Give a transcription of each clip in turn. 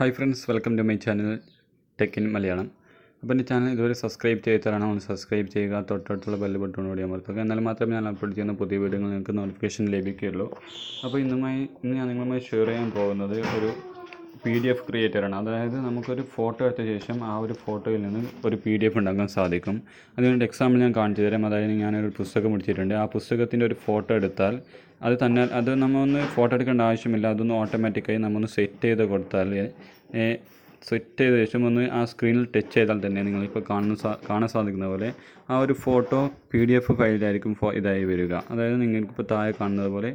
hi friends welcome to my channel tech in Malayalam അപ്പോൾ എൻ്റെ channel ഇതുവരെ സബ്സ്ക്രൈബ് ചെയ്തതാണ് ഒന്ന് സബ്സ്ക്രൈബ് ചെയ്യുക തൊട്ടടുത്തുള്ള ബെല്ല് ബട്ടൺ കൂടി അമർത്തുക എന്നാൽ മാത്രമേ ഞാൻ അപ്ലോഡ് ചെയ്യുന്ന പുതിയ വീഡിയോകൾ നിങ്ങൾക്ക് നോട്ടിഫിക്കേഷൻ ലഭിക്കുകയുള്ളൂ അപ്പോൾ ഇന്നുമായി ഇന്ന് ഞാൻ നിങ്ങളുമായി ഷെയർ ചെയ്യാൻ പോകുന്നത് ഒരു പി ഡി എഫ് ആണ് അതായത് നമുക്കൊരു ഫോട്ടോ എടുത്ത ശേഷം ആ ഒരു ഫോട്ടോയിൽ നിന്ന് ഒരു പി ഡി എഫ് ഉണ്ടാക്കാൻ സാധിക്കും അതിനൊരു എക്സാമ്പിൾ ഞാൻ കാണിച്ചു തരാം അതായത് ഞാനൊരു പുസ്തകം പിടിച്ചിട്ടുണ്ട് ആ പുസ്തകത്തിൻ്റെ ഒരു ഫോട്ടോ എടുത്താൽ അത് തന്നെ അത് നമ്മൊന്ന് ഫോട്ടോ എടുക്കേണ്ട ആവശ്യമില്ല അതൊന്ന് ഓട്ടോമാറ്റിക്കായി നമ്മൊന്ന് സെറ്റ് ചെയ്ത് കൊടുത്താൽ സെറ്റ് ചെയ്ത ശേഷം ഒന്ന് ആ സ്ക്രീനിൽ ടച്ച് ചെയ്താൽ തന്നെ നിങ്ങളിപ്പോൾ കാണുന്ന കാണാൻ സാധിക്കുന്ന പോലെ ആ ഒരു ഫോട്ടോ പി ഡി എഫ് ഫയലിലായിരിക്കും ഫോ ഇതായി വരിക അതായത് നിങ്ങൾക്കിപ്പോൾ താഴെ കാണുന്നത് പോലെ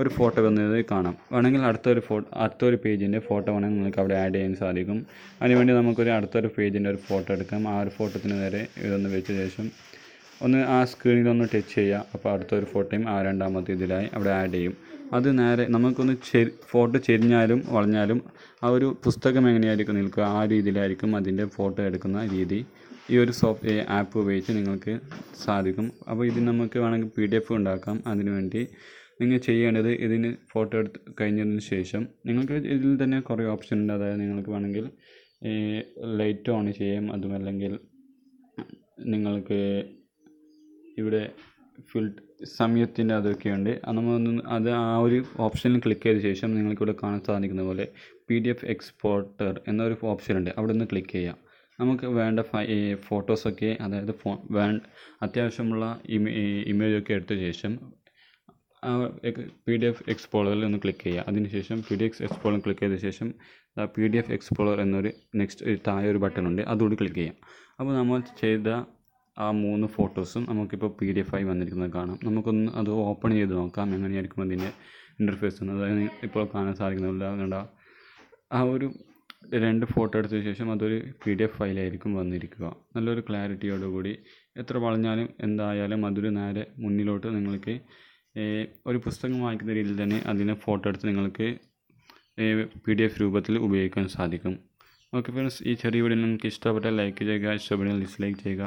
ഒരു ഫോട്ടോ വന്നത് കാണാം വേണമെങ്കിൽ അടുത്തൊരു ഫോ അടുത്തൊരു പേജിൻ്റെ ഫോട്ടോ വേണമെങ്കിൽ നിങ്ങൾക്ക് അവിടെ ആഡ് ചെയ്യാൻ സാധിക്കും അതിനുവേണ്ടി നമുക്കൊരു അടുത്തൊരു പേജിൻ്റെ ഒരു ഫോട്ടോ എടുക്കാം ആ ഒരു ഫോട്ടോത്തിന് നേരെ ഇതൊന്ന് വെച്ച ശേഷം ഒന്ന് ആ സ്ക്രീനിൽ ഒന്ന് ടച്ച് ചെയ്യുക അപ്പോൾ അടുത്തൊരു ഫോട്ടോയും ആ രണ്ടാമത്തെ ഇതിലായി അവിടെ ആഡ് ചെയ്യും അത് നേരെ നമുക്കൊന്ന് ചെരി ഫോട്ടോ ചെരിഞ്ഞാലും വളഞ്ഞാലും ആ ഒരു പുസ്തകം എങ്ങനെയായിരിക്കും നിൽക്കുക ആ രീതിയിലായിരിക്കും അതിൻ്റെ ഫോട്ടോ എടുക്കുന്ന രീതി ഈ ഒരു സോഫ്റ്റ് ആപ്പ് ഉപയോഗിച്ച് നിങ്ങൾക്ക് സാധിക്കും അപ്പോൾ ഇത് നമുക്ക് വേണമെങ്കിൽ പി ഡി എഫ് ഉണ്ടാക്കാം അതിനുവേണ്ടി നിങ്ങൾ ചെയ്യേണ്ടത് ഇതിന് ഫോട്ടോ എടുത്ത് കഴിഞ്ഞതിന് ശേഷം നിങ്ങൾക്ക് ഇതിൽ തന്നെ കുറേ ഓപ്ഷൻ ഉണ്ട് അതായത് നിങ്ങൾക്ക് വേണമെങ്കിൽ ലൈറ്റ് ഓൺ ചെയ്യാം അതുമല്ലെങ്കിൽ നിങ്ങൾക്ക് ഇവിടെ ഫിൽ സമയത്തിൻ്റെ അതൊക്കെയുണ്ട് നമ്മളൊന്ന് അത് ആ ഒരു ഓപ്ഷനിൽ ക്ലിക്ക് ചെയ്ത ശേഷം നിങ്ങൾക്കിവിടെ കാണാൻ സാധിക്കുന്ന പോലെ പി ഡി എഫ് എക്സ്പോർട്ടർ എന്നൊരു ഓപ്ഷനുണ്ട് അവിടെ ഒന്ന് ക്ലിക്ക് ചെയ്യാം നമുക്ക് വേണ്ട ഫോട്ടോസൊക്കെ അതായത് ഫോ വേ അത്യാവശ്യമുള്ള ഇമേ ഒക്കെ എടുത്ത ശേഷം പി ഡി എഫ് എക്സ്പ്ലോറിൽ ഒന്ന് ക്ലിക്ക് ചെയ്യുക അതിനുശേഷം പി ഡി എഫ് എക്സ്പ്ലോറിൽ ക്ലിക്ക് ചെയ്ത ശേഷം പി ഡി എഫ് എക്സ്പ്ലോർ എന്നൊരു നെക്സ്റ്റ് താഴെ ഒരു ബട്ടൺ ഉണ്ട് അതുകൂടി ക്ലിക്ക് ചെയ്യാം അപ്പോൾ നമ്മൾ ചെയ്ത ആ മൂന്ന് ഫോട്ടോസും നമുക്കിപ്പോൾ പി ഡി എഫ് ആയി വന്നിരിക്കുന്നത് കാണാം നമുക്കൊന്ന് അത് ഓപ്പൺ ചെയ്ത് നോക്കാം എങ്ങനെയായിരിക്കും അതിൻ്റെ ഇൻ്റർഫേസ് എന്ന് അതായത് ഇപ്പോൾ കാണാൻ സാധിക്കുന്നില്ല അതുകൊണ്ട് ആ ഒരു രണ്ട് ഫോട്ടോ എടുത്തതിന് ശേഷം അതൊരു പി ഡി എഫ് ഫയലായിരിക്കും വന്നിരിക്കുക നല്ലൊരു ക്ലാരിറ്റിയോടുകൂടി എത്ര വളഞ്ഞാലും എന്തായാലും അതൊരു നേരെ മുന്നിലോട്ട് നിങ്ങൾക്ക് ഒരു പുസ്തകം വായിക്കുന്ന രീതിയിൽ തന്നെ അതിനെ ഫോട്ടോ എടുത്ത് നിങ്ങൾക്ക് പി ഡി എഫ് രൂപത്തിൽ ഉപയോഗിക്കാൻ സാധിക്കും ഓക്കെ ഫ്രണ്ട്സ് ഈ ചെറിയ വീഡിയോ നിങ്ങൾക്ക് ഇഷ്ടപ്പെട്ടാൽ ലൈക്ക് ചെയ്യുക ഇഷ്ടപ്പെട്ടാൽ ഡിസ്ലൈക്ക് ചെയ്യുക